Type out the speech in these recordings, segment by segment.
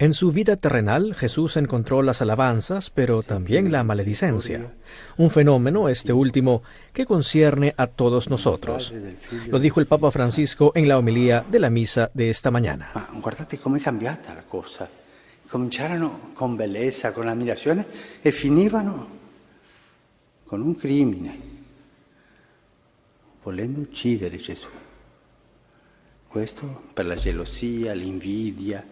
En su vida terrenal, Jesús encontró las alabanzas, pero también la maledicencia, un fenómeno, este último, que concierne a todos nosotros. Lo dijo el Papa Francisco en la homilía de la misa de esta mañana. Ah, Guardate cómo la cosa. Comenzaron con belleza, con admiración, y finivano con un crimen, volendo uccidere Jesús. Esto por la la envidia.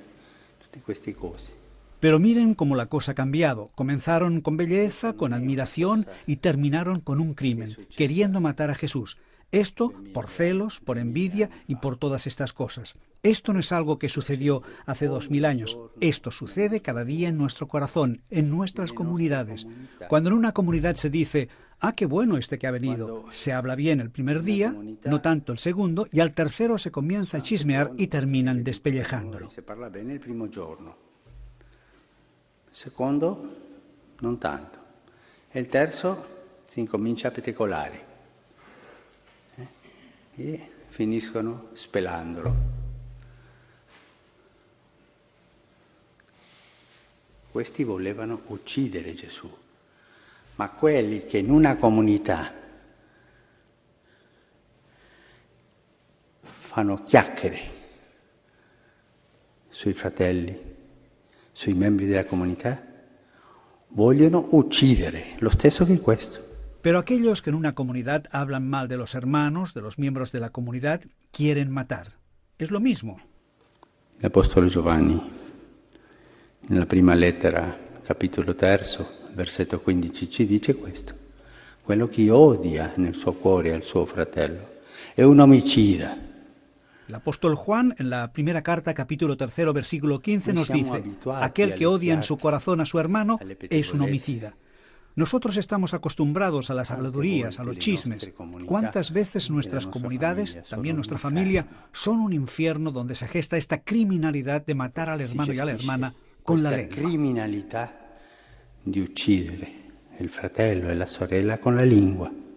Pero miren cómo la cosa ha cambiado. Comenzaron con belleza, con admiración y terminaron con un crimen, queriendo matar a Jesús. Esto por celos, por envidia y por todas estas cosas. Esto no es algo que sucedió hace dos mil años. Esto sucede cada día en nuestro corazón, en nuestras comunidades. Cuando en una comunidad se dice, ah, qué bueno este que ha venido, se habla bien el primer día, no tanto el segundo, y al tercero se comienza a chismear y terminan despellejándolo. Se habla bien el primer Segundo, no tanto. El tercero se comienza a e finiscono spelandolo. Questi volevano uccidere Gesù, ma quelli che in una comunità fanno chiacchiere sui fratelli, sui membri della comunità, vogliono uccidere, lo stesso che questo. Pero aquellos que en una comunidad hablan mal de los hermanos, de los miembros de la comunidad, quieren matar. Es lo mismo. El apóstol Giovanni, en la primera letra, capítulo 3, versículo 15, ci dice esto. Quello que odia en suo cuore al suo fratello es un homicida. El apóstol Juan, en la primera carta, capítulo tercero, versículo 15, nos dice, aquel que odia en su corazón a su hermano es un homicida. Nosotros estamos acostumbrados a las habladurías, a los chismes. ¿Cuántas veces nuestras comunidades, también nuestra familia, son un infierno donde se gesta esta criminalidad de matar al hermano y a la hermana pues con la lengua? criminalidad de uccidere el fratello e la sorella con la lengua.